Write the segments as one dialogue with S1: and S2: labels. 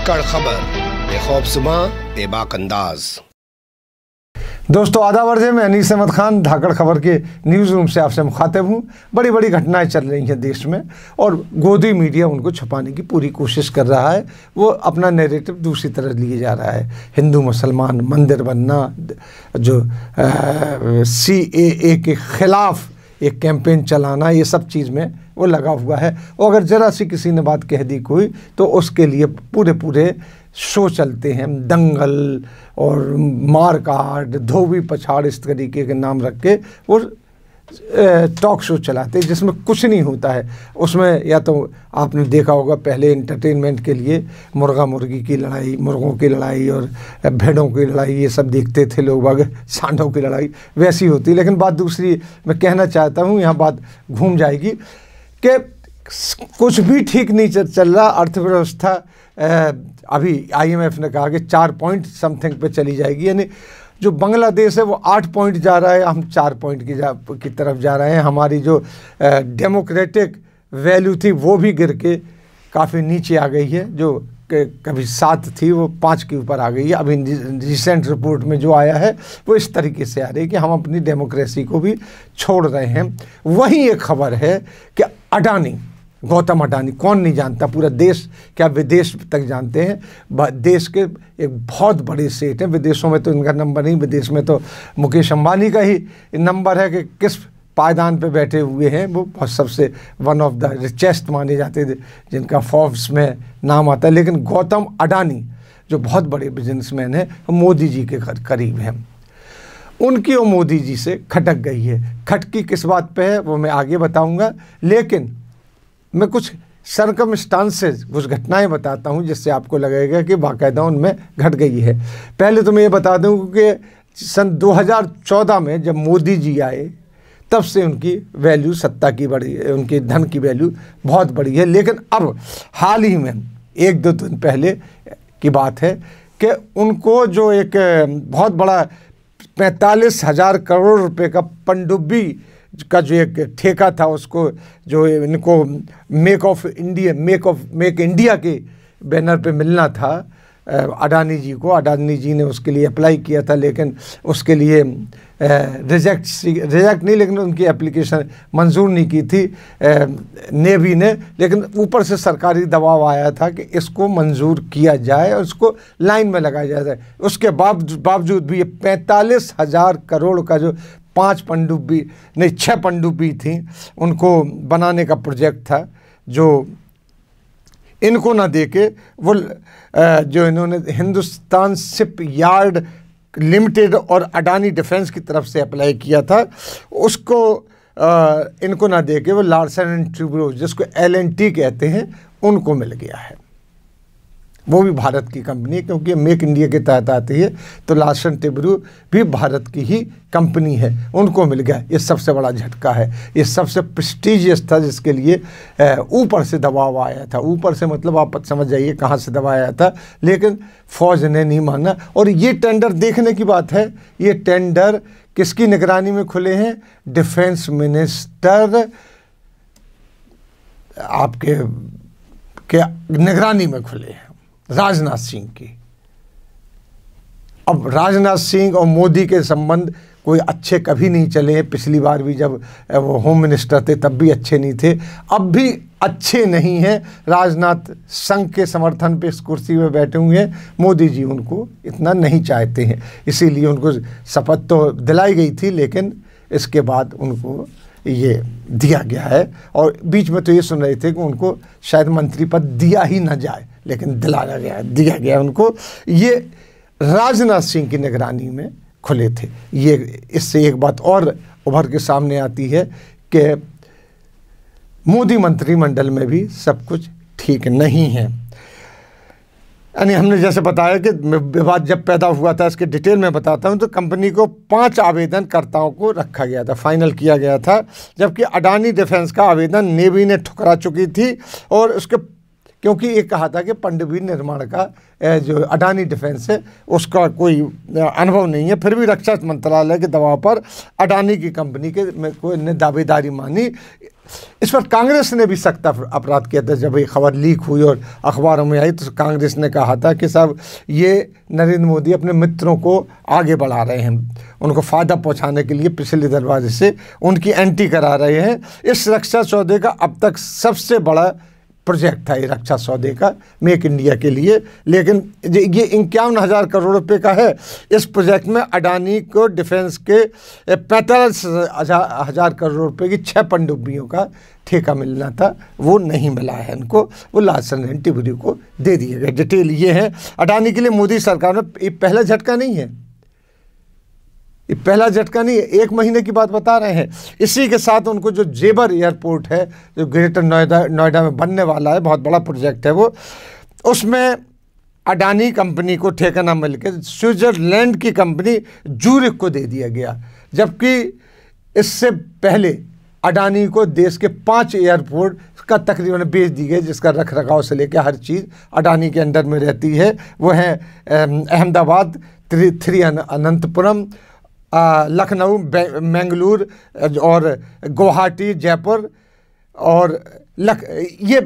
S1: पकड़ खबर बेखौबसुमा बेबाक अंदाज दोस्तों आधा वर्जे में अनीस अहमद खान धाकड़ खबर के न्यूज़ रूम से आपसे मुखातिब हूँ बड़ी बड़ी घटनाएं चल रही हैं देश में और गोदी मीडिया उनको छपाने की पूरी कोशिश कर रहा है वो अपना नैरेटिव दूसरी तरह लिए जा रहा है हिंदू मुसलमान मंदिर बनना जो सी ए के ख़िलाफ़ एक कैंपेन चलाना ये सब चीज़ में वो लगा हुआ है और अगर ज़रा सी किसी ने बात कह दी कोई तो उसके लिए पूरे पूरे शो चलते हैं दंगल और मार काट धोबी पछाड़ इस तरीके के नाम रख के वो टॉक शो चलाते हैं जिसमें कुछ नहीं होता है उसमें या तो आपने देखा होगा पहले इंटरटेनमेंट के लिए मुर्गा मुर्गी की लड़ाई मुर्गों की लड़ाई और भेड़ों की लड़ाई ये सब देखते थे लोग बाग सांडों की लड़ाई वैसी होती लेकिन बात दूसरी मैं कहना चाहता हूँ यहाँ बात घूम जाएगी कि कुछ भी ठीक नहीं चल रहा अर्थव्यवस्था अभी आईएमएफ ने कहा कि चार पॉइंट समथिंग पे चली जाएगी यानी जो बांग्लादेश है वो आठ पॉइंट जा रहा है हम चार पॉइंट की जा की तरफ जा रहे हैं हमारी जो डेमोक्रेटिक वैल्यू थी वो भी गिर के काफ़ी नीचे आ गई है जो कभी सात थी वो पाँच के ऊपर आ गई है अभी रिसेंट रिपोर्ट में जो आया है वो इस तरीके से आ रही है कि हम अपनी डेमोक्रेसी को भी छोड़ रहे हैं वहीं एक खबर है कि अडानी गौतम अडानी कौन नहीं जानता पूरा देश क्या विदेश तक जानते हैं देश के एक बहुत बड़े सेठ हैं विदेशों में तो इनका नंबर नहीं विदेश में तो मुकेश अंबानी का ही नंबर है कि किस पायदान पे बैठे हुए हैं वो बहुत सबसे वन ऑफ द रिचेस्ट माने जाते थे जिनका फॉर्ब्स में नाम आता है लेकिन गौतम अडानी जो बहुत बड़े बिजनेसमैन हैं मोदी जी के करीब हैं उनकी और मोदी जी से खटक गई है खटकी किस बात पे है वो मैं आगे बताऊंगा लेकिन मैं कुछ सरकम स्टांसेज कुछ घटनाएं बताता हूँ जिससे आपको लगेगा कि बाकायदा उनमें घट गई है पहले तो मैं ये बता दूँ कि सन 2014 में जब मोदी जी आए तब से उनकी वैल्यू सत्ता की बढ़ी है उनकी धन की वैल्यू बहुत बढ़ी है लेकिन अब हाल ही में एक दो दिन पहले की बात है कि उनको जो एक बहुत बड़ा पैंतालीस हज़ार करोड़ रुपए का पनडुब्बी का जो एक ठेका था उसको जो इनको make of India make of make India के बैनर पे मिलना था अडानी जी को अडानी जी ने उसके लिए अप्लाई किया था लेकिन उसके लिए रिजेक्ट रिजेक्ट नहीं लेकिन उनकी एप्लीकेशन मंजूर नहीं की थी नेवी ने लेकिन ऊपर से सरकारी दबाव आया था कि इसको मंजूर किया जाए और इसको लाइन में लगाया जाए उसके बावजूद भी ये पैंतालीस हज़ार करोड़ का जो पांच पनडुब्बी नहीं छह पनडुब्बी थी उनको बनाने का प्रोजेक्ट था जो इनको ना दे के वो जो इन्होंने हिंदुस्तान सिप यार्ड लिमिटेड और अडानी डिफेंस की तरफ से अप्लाई किया था उसको इनको ना दे के वो लार्सन एंड ट्रिब्रो जिसको एल टी कहते हैं उनको मिल गया है वो भी भारत की कंपनी है क्योंकि मेक इंडिया के तहत आती है तो लाशन टिब्रू भी भारत की ही कंपनी है उनको मिल गया ये सबसे बड़ा झटका है ये सबसे प्रेस्टिजियस था जिसके लिए ऊपर से दबाव आया था ऊपर से मतलब आप समझ जाइए कहाँ से दबाव आया था लेकिन फौज ने नहीं माना और ये टेंडर देखने की बात है ये टेंडर किसकी निगरानी में खुले हैं डिफेंस मिनिस्टर आपके के निगरानी में खुले हैं राजनाथ सिंह की अब राजनाथ सिंह और मोदी के संबंध कोई अच्छे कभी नहीं चले हैं पिछली बार भी जब वो होम मिनिस्टर थे तब भी अच्छे नहीं थे अब भी अच्छे नहीं हैं राजनाथ संघ के समर्थन पे इस कुर्सी में बैठे हुए हैं मोदी जी उनको इतना नहीं चाहते हैं इसीलिए उनको शपथ तो दिलाई गई थी लेकिन इसके बाद उनको ये दिया गया है और बीच में तो ये सुन रहे थे कि उनको शायद मंत्री पद दिया ही ना जाए लेकिन दिलाया गया दिया गया उनको ये राजनाथ सिंह की निगरानी में खुले थे ये इससे एक बात और उभर के सामने आती है कि मोदी मंत्रिमंडल में भी सब कुछ ठीक नहीं है यानी हमने जैसे बताया कि विवाद जब पैदा हुआ था इसके डिटेल में बताता हूँ तो कंपनी को पांच आवेदनकर्ताओं को रखा गया था फाइनल किया गया था जबकि अडानी डिफेंस का आवेदन नेवी ने ठुकरा चुकी थी और उसके क्योंकि ये कहा था कि पंडवी निर्माण का जो अडानी डिफेंस है उसका कोई अनुभव नहीं है फिर भी रक्षा मंत्रालय के दबाव पर अडानी की कंपनी के कोई ने दावेदारी मानी इस पर कांग्रेस ने भी सख्त अपराध किया था जब ये खबर लीक हुई और अखबारों में आई तो कांग्रेस ने कहा था कि साहब ये नरेंद्र मोदी अपने मित्रों को आगे बढ़ा रहे हैं उनको फ़ायदा पहुंचाने के लिए पिछले दरवाजे से उनकी एंटी करा रहे हैं इस रक्षा सौदे का अब तक सबसे बड़ा प्रोजेक्ट था ये रक्षा सौदे का मेक इंडिया के लिए लेकिन ये इक्यावन हज़ार करोड़ रुपए का है इस प्रोजेक्ट में अडानी को डिफेंस के पैंतालीस हज़ार करोड़ रुपए की छः पनडुब्बियों का ठेका मिलना था वो नहीं मिला है इनको वो लालसन रेंटी को दे दिए गए डिटेल ये है अडानी के लिए मोदी सरकार में पहला झटका नहीं है ये पहला झटका नहीं है एक महीने की बात बता रहे हैं इसी के साथ उनको जो जेबर एयरपोर्ट है जो ग्रेटर नोएडा नोएडा में बनने वाला है बहुत बड़ा प्रोजेक्ट है वो उसमें अडानी कंपनी को ठेकाना मिलकर स्विट्ज़रलैंड की कंपनी जूरिक को दे दिया गया जबकि इससे पहले अडानी को देश के पांच एयरपोर्ट का तकरीबन बेच दी गई जिसका रख रखाव से लेकर हर चीज़ अडानी के अंडर में रहती है वह है अहमदाबाद थ्री थ्री अनंतपुरम लखनऊ मैंगलोर और गुवाहाटी जयपुर और लख ये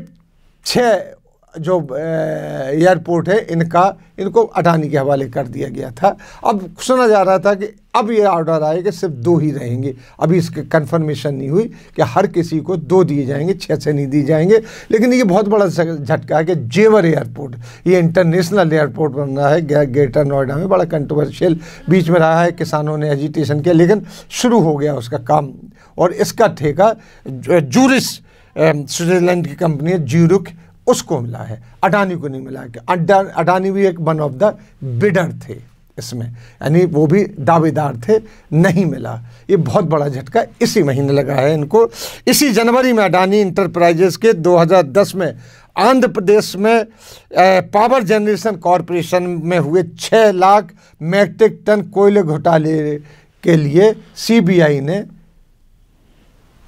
S1: छः जो एयरपोर्ट है इनका इनको अडानी के हवाले कर दिया गया था अब सुना जा रहा था कि अब ये ऑर्डर आए कि सिर्फ दो ही रहेंगे अभी इसके कंफर्मेशन नहीं हुई कि हर किसी को दो दिए जाएंगे छः से नहीं दिए जाएंगे लेकिन ये बहुत बड़ा झटका है कि जेवर एयरपोर्ट ये इंटरनेशनल एयरपोर्ट बन रहा है ग्रेटर नोएडा में बड़ा कंट्रोवर्शियल बीच में रहा है किसानों ने एजिटेशन किया लेकिन शुरू हो गया उसका काम और इसका ठेका जूरिस स्विट्ज़रलैंड की कंपनी है ज्यूरुक उसको मिला है अडानी को नहीं मिला अडानी भी एक वन ऑफ द बिडर थे इसमें यानी वो भी दावेदार थे नहीं मिला ये बहुत बड़ा झटका इसी महीने लगा है इनको इसी जनवरी में अडानी इंटरप्राइजेस के 2010 में आंध्र प्रदेश में पावर जनरेशन कॉरपोरेशन में हुए छः लाख मैट्रिक टन कोयले घोटाले के लिए सीबीआई ने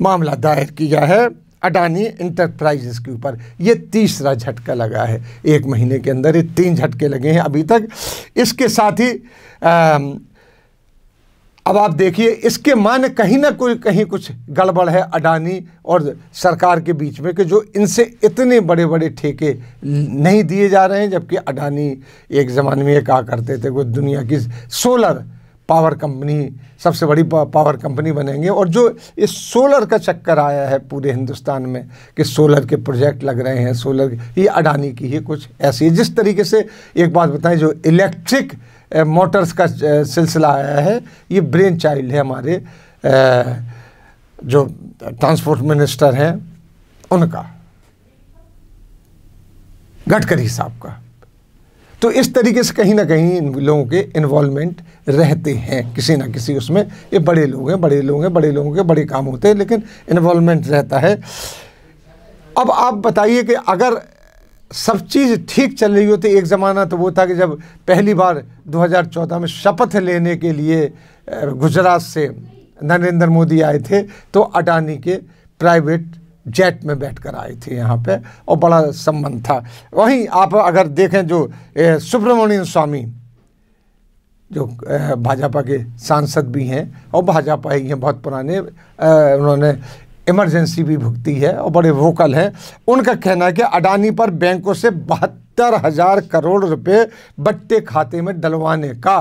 S1: मामला दायर किया है अडानी इंटरप्राइजेस के ऊपर ये तीसरा झटका लगा है एक महीने के अंदर ये तीन झटके लगे हैं अभी तक इसके साथ ही आ, अब आप देखिए इसके मान कहीं ना कोई कहीं कुछ गड़बड़ है अडानी और सरकार के बीच में कि जो इनसे इतने बड़े बड़े ठेके नहीं दिए जा रहे हैं जबकि अडानी एक ज़माने में ये कहा करते थे वो दुनिया की सोलर पावर कंपनी सबसे बड़ी पावर कंपनी बनेंगे और जो इस सोलर का चक्कर आया है पूरे हिंदुस्तान में कि सोलर के प्रोजेक्ट लग रहे हैं सोलर ये अडानी की ही कुछ ऐसी जिस तरीके से एक बात बताएं जो इलेक्ट्रिक मोटर्स का सिलसिला आया है ये ब्रेन चाइल्ड है हमारे जो ट्रांसपोर्ट मिनिस्टर हैं उनका गडकरी साहब का तो इस तरीके से कहीं ना कहीं इन लोगों के इन्वॉल्वमेंट रहते हैं किसी ना किसी उसमें ये बड़े लोग हैं बड़े लोग हैं बड़े लोगों के बड़े काम होते हैं लेकिन इन्वॉल्वमेंट रहता है अब आप बताइए कि अगर सब चीज़ ठीक चल रही होती एक ज़माना तो वो था कि जब पहली बार 2014 में शपथ लेने के लिए गुजरात से नरेंद्र मोदी आए थे तो अडानी के प्राइवेट जेट में बैठकर आए थे यहाँ पे और बड़ा संबंध था वहीं आप अगर देखें जो सुब्रमण्यम स्वामी जो भाजपा के सांसद भी हैं और भाजपा ही हैं बहुत पुराने उन्होंने इमरजेंसी भी भुगती है और बड़े वोकल हैं उनका कहना है कि अडानी पर बैंकों से बहत्तर हज़ार करोड़ रुपए बट्टे खाते में डलवाने का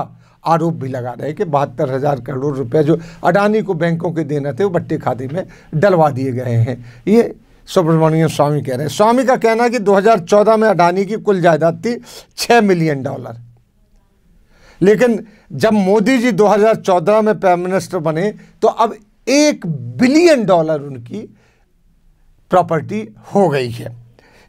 S1: आरोप भी लगा रहे हैं कि बहत्तर हज़ार करोड़ रुपए जो अडानी को बैंकों के देना थे वो बट्टे खाते में डलवा दिए गए हैं ये सुब्रमण्यम स्वामी कह रहे हैं स्वामी का कहना है कि 2014 में अडानी की कुल जायदाद थी 6 मिलियन डॉलर लेकिन जब मोदी जी 2014 में प्राइम मिनिस्टर बने तो अब एक बिलियन डॉलर उनकी प्रॉपर्टी हो गई है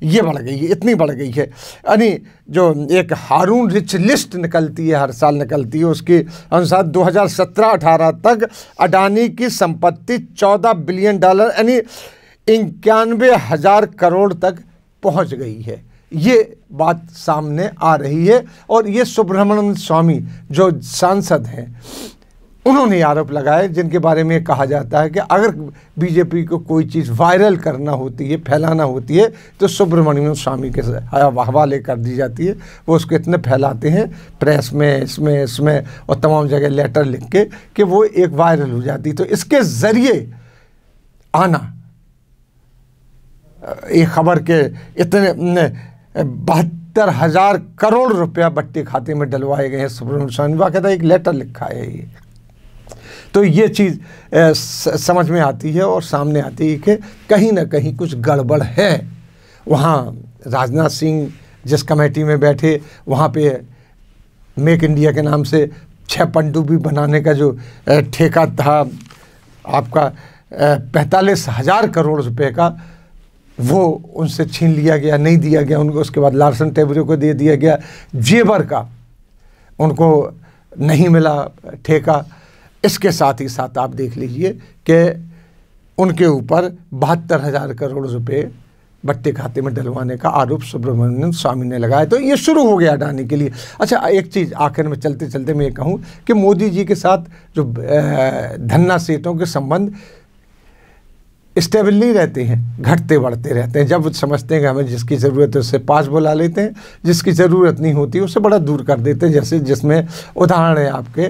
S1: ये बढ़ गई है इतनी बढ़ गई है यानी जो एक हारून रिच लिस्ट निकलती है हर साल निकलती है उसके अनुसार 2017-18 तक अडानी की संपत्ति 14 बिलियन डॉलर यानी इक्यानवे हज़ार करोड़ तक पहुंच गई है ये बात सामने आ रही है और ये सुब्रमण्यम स्वामी जो सांसद हैं उन्होंने आरोप लगाए जिनके बारे में कहा जाता है कि अगर बीजेपी को कोई चीज़ वायरल करना होती है फैलाना होती है तो सुब्रमण्यम स्वामी के हवाले कर दी जाती है वो उसको इतने फैलाते हैं प्रेस में इसमें इसमें और तमाम जगह लेटर लिख के कि वो एक वायरल हो जाती तो इसके ज़रिए आना एक खबर के इतने बहत्तर हजार करोड़ रुपया बट्टी खाते में डलवाए गए हैं सुब्रमण्य स्वामी बाकायदा एक लेटर लिखा है ये तो ये चीज़ समझ में आती है और सामने आती है कि कहीं ना कहीं कुछ गड़बड़ है वहाँ राजनाथ सिंह जिस कमेटी में बैठे वहाँ पे मेक इंडिया के नाम से छः पनडुब्बी बनाने का जो ठेका था आपका पैंतालीस हज़ार करोड़ रुपए का वो उनसे छीन लिया गया नहीं दिया गया उनको उसके बाद लार्सन टेबरे को दे दिया गया जेबर का उनको नहीं मिला ठेका इसके साथ ही साथ आप देख लीजिए कि उनके ऊपर बहत्तर हज़ार करोड़ रुपए बट्टे खाते में डलवाने का आरोप सुब्रमण्यम स्वामी ने लगाया तो ये शुरू हो गया अडानी के लिए अच्छा एक चीज़ आखिर में चलते चलते मैं ये कहूँ कि मोदी जी के साथ जो धन्ना सेठों के संबंध स्टेबल नहीं रहते हैं घटते बढ़ते रहते हैं जब समझते हैं कि हमें जिसकी ज़रूरत है उससे पास बुला लेते हैं जिसकी ज़रूरत नहीं होती उसे बड़ा दूर कर देते हैं जैसे जिसमें उदाहरण है आपके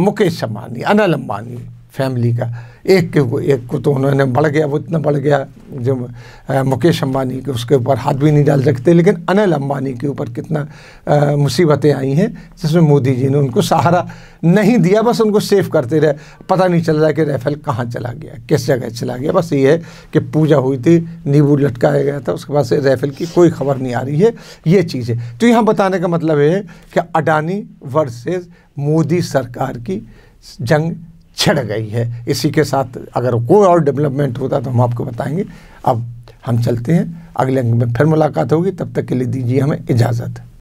S1: मुकेश अम्बानी अनिल अम्बानी फैमिली का एक के एक को तो उन्होंने बढ़ गया वो इतना बढ़ गया जो मुकेश अंबानी के उसके ऊपर हाथ भी नहीं डाल सकते लेकिन अनिल अंबानी के ऊपर कितना मुसीबतें आई हैं जिसमें मोदी जी ने उनको सहारा नहीं दिया बस उनको सेफ करते रहे पता नहीं चल रहा कि रेफेल कहाँ चला गया किस जगह चला गया बस ये है कि पूजा हुई थी नींबू लटकाया गया था उसके बाद से रेफेल की कोई खबर नहीं आ रही है ये चीज़ है तो यहाँ बताने का मतलब है कि अडानी वर्सेज मोदी सरकार की जंग छिड़ गई है इसी के साथ अगर कोई और डेवलपमेंट होता तो हम आपको बताएंगे अब हम चलते हैं अगले अंक में फिर मुलाकात होगी तब तक के लिए दीजिए हमें इजाज़त